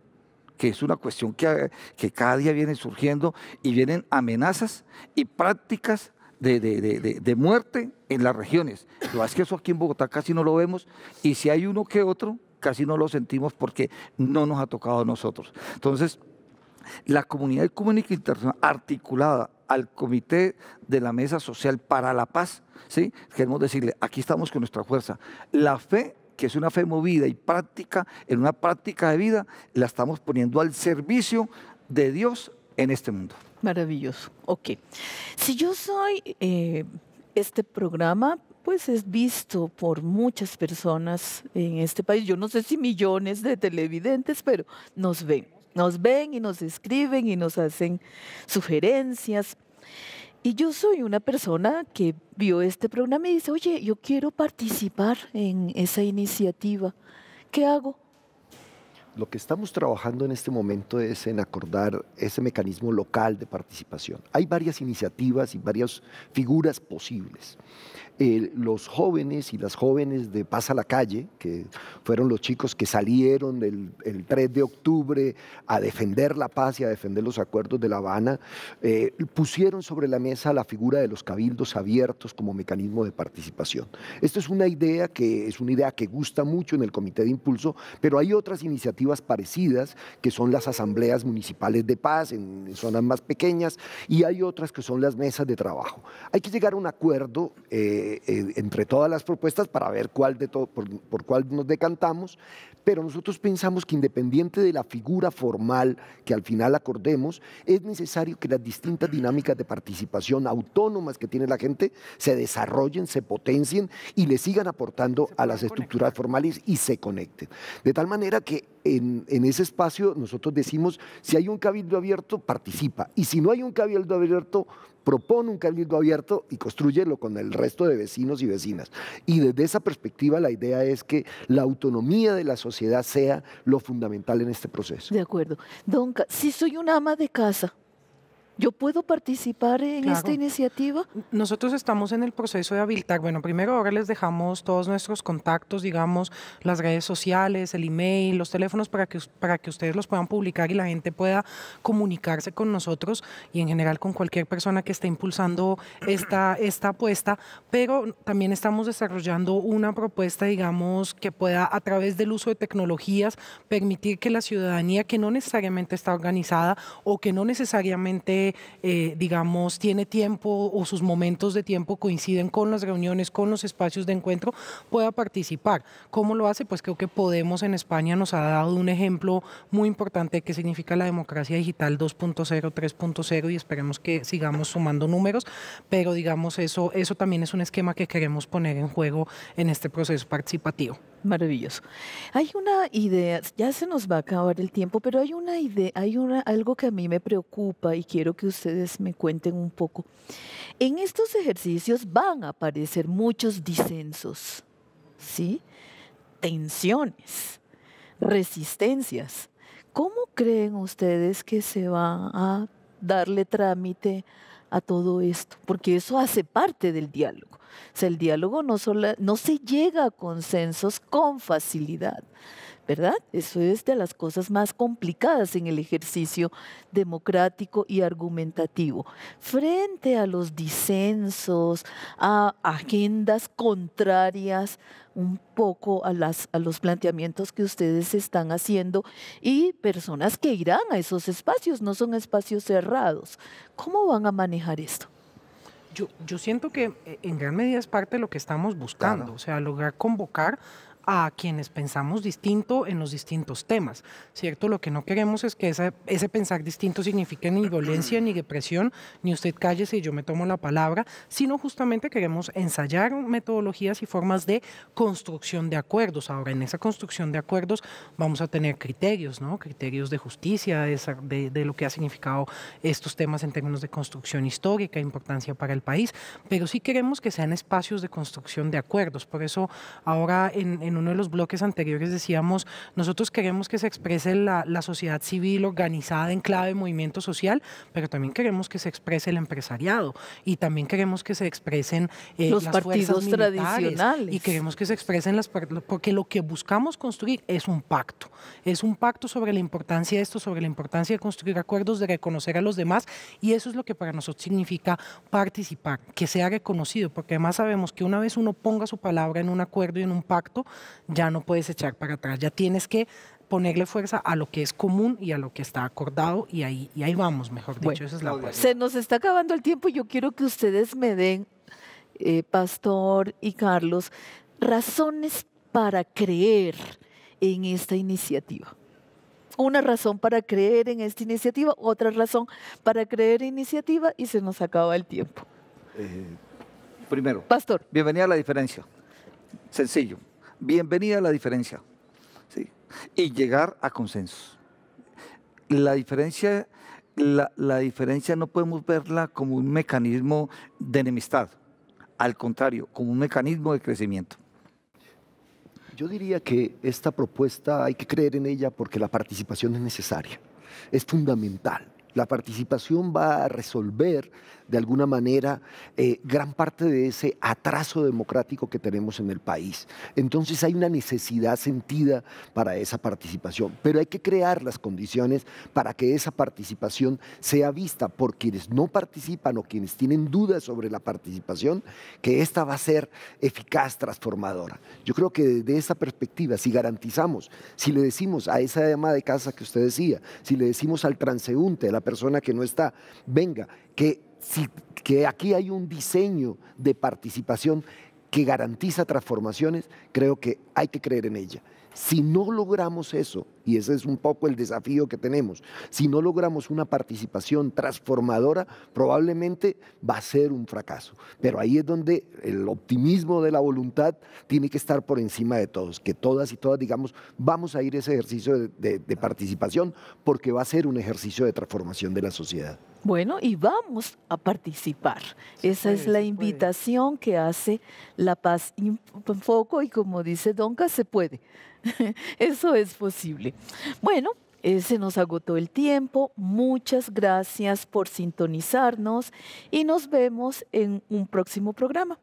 que es una cuestión que, que cada día viene surgiendo y vienen amenazas y prácticas de, muerte en las regiones. Lo que es que eso aquí en Bogotá casi no lo vemos y si hay uno que otro casi no lo sentimos porque no nos ha tocado a nosotros. Entonces, la comunidad ecuménica internacional articulada al Comité de la Mesa Social para la Paz, ¿sí? queremos decirle, aquí estamos con nuestra fuerza. La fe que es una fe movida y práctica, en una práctica de vida, la estamos poniendo al servicio de Dios en este mundo. Maravilloso. Ok. Si yo soy eh, este programa, pues es visto por muchas personas en este país. Yo no sé si millones de televidentes, pero nos ven. Nos ven y nos escriben y nos hacen sugerencias. Y yo soy una persona que vio este programa y dice, oye, yo quiero participar en esa iniciativa. ¿Qué hago? Lo que estamos trabajando en este momento es en acordar ese mecanismo local de participación. Hay varias iniciativas y varias figuras posibles los jóvenes y las jóvenes de Paz a la Calle, que fueron los chicos que salieron el, 3 de octubre a defender la paz y a defender los acuerdos de La Habana, eh, pusieron sobre la mesa la figura de los cabildos abiertos como mecanismo de participación. Esta es una idea que es una idea que gusta mucho en el Comité de Impulso, pero hay otras iniciativas parecidas que son las asambleas municipales de paz en, zonas más pequeñas y hay otras que son las mesas de trabajo. Hay que llegar a un acuerdo. Eh, eh, eh, entre todas las propuestas para ver cuál de por, cuál nos decantamos, pero nosotros pensamos que independiente de la figura formal que al final acordemos, es necesario que las distintas dinámicas de participación autónomas que tiene la gente se desarrollen, se potencien y le sigan aportando a las estructuras formales y se conecten. De tal manera que en, ese espacio nosotros decimos, si hay un cabildo abierto, participa. Y si no hay un cabildo abierto, propone un cabildo abierto y construyelo con el resto de vecinos y vecinas. Y desde esa perspectiva la idea es que la autonomía de la sociedad sea lo fundamental en este proceso. De acuerdo. Don, si soy una ama de casa, ¿Yo puedo participar en esta iniciativa? Nosotros estamos en el proceso de habilitar. Bueno, primero ahora les dejamos todos nuestros contactos, digamos, las redes sociales, el email, los teléfonos para que, para que ustedes los puedan publicar y la gente pueda comunicarse con nosotros y en general con cualquier persona que esté impulsando esta, esta apuesta. Pero también estamos desarrollando una propuesta, digamos, que pueda a través del uso de tecnologías permitir que la ciudadanía que no necesariamente está organizada o que no necesariamente eh, digamos, tiene tiempo o sus momentos de tiempo coinciden con las reuniones, con los espacios de encuentro, pueda participar. ¿Cómo lo hace? Pues creo que Podemos en España nos ha dado un ejemplo muy importante de qué significa la democracia digital 2.0, 3.0 y esperemos que sigamos sumando números, pero digamos, eso, eso también es un esquema que queremos poner en juego en este proceso participativo. Maravilloso. Hay una idea, ya se nos va a acabar el tiempo, pero hay una idea, hay una, algo que a mí me preocupa y quiero que ustedes me cuenten un poco. En estos ejercicios van a aparecer muchos disensos, ¿sí? Tensiones, resistencias. ¿Cómo creen ustedes que se va a darle trámite a todo esto? Porque eso hace parte del diálogo. O sea, el diálogo no, se llega a consensos con facilidad, ¿verdad? Eso es de las cosas más complicadas en el ejercicio democrático y argumentativo. Frente a los disensos, a agendas contrarias un poco a, a los planteamientos que ustedes están haciendo y personas que irán a esos espacios, no son espacios cerrados. ¿Cómo van a manejar esto? Yo, yo siento que eh, en gran medida es parte de lo que estamos buscando, o sea, lograr convocar a quienes pensamos distinto en los distintos temas, ¿cierto? Lo que no queremos es que ese pensar distinto signifique ni violencia, ni depresión, ni usted cállese y yo me tomo la palabra, sino justamente queremos ensayar metodologías y formas de construcción de acuerdos. Ahora, en esa construcción de acuerdos vamos a tener criterios, ¿no? Criterios de justicia, de, lo que ha significado estos temas en términos de construcción histórica, importancia para el país, pero sí queremos que sean espacios de construcción de acuerdos. Por eso, ahora en en uno de los bloques anteriores decíamos, nosotros queremos que se exprese la, sociedad civil organizada en clave movimiento social, pero también queremos que se exprese el empresariado y también queremos que se expresen eh, los partidos tradicionales. Y queremos que se expresen las porque lo que buscamos construir es un pacto, es un pacto sobre la importancia de esto, sobre la importancia de construir acuerdos, de reconocer a los demás y eso es lo que para nosotros significa participar, que sea reconocido, porque además sabemos que una vez uno ponga su palabra en un acuerdo y en un pacto, ya no puedes echar para atrás, ya tienes que ponerle fuerza a lo que es común y a lo que está acordado y ahí, ahí vamos, mejor dicho, esa es la Se nos está acabando el tiempo y yo quiero que ustedes me den, eh, Pastor y Carlos, razones para creer en esta iniciativa. Una razón para creer en esta iniciativa, otra razón para creer en iniciativa y se nos acaba el tiempo. Eh, primero, Pastor. Bienvenida a la diferencia. Sencillo bienvenida a la diferencia. Y llegar a consensos. La diferencia, la, la diferencia no podemos verla como un mecanismo de enemistad, al contrario, como un mecanismo de crecimiento. Yo diría que esta propuesta hay que creer en ella porque la participación es necesaria, es fundamental. La participación va a resolver de alguna manera eh, gran parte de ese atraso democrático que tenemos en el país. Entonces hay una necesidad sentida para esa participación, pero hay que crear las condiciones para que esa participación sea vista por quienes no participan o quienes tienen dudas sobre la participación, que esta va a ser eficaz, transformadora. Yo creo que desde esa perspectiva, si garantizamos, si le decimos a esa dama de casa que usted decía, si le decimos al transeúnte, a la persona que no está, venga, que si, que aquí hay un diseño de participación que garantiza transformaciones, creo que hay que creer en ella. Si no logramos eso, y ese es un poco el desafío que tenemos, si no logramos una participación transformadora, probablemente va a ser un fracaso. Pero ahí es donde el optimismo de la voluntad tiene que estar por encima de todos, que todas y todas digamos, vamos a ir a ese ejercicio de, participación porque va a ser un ejercicio de transformación de la sociedad. Bueno, y vamos a participar. Esa es la invitación que hace La Paz Foco y como dice Donca, se puede. Eso es posible. Bueno, eh, se nos agotó el tiempo. Muchas gracias por sintonizarnos y nos vemos en un próximo programa.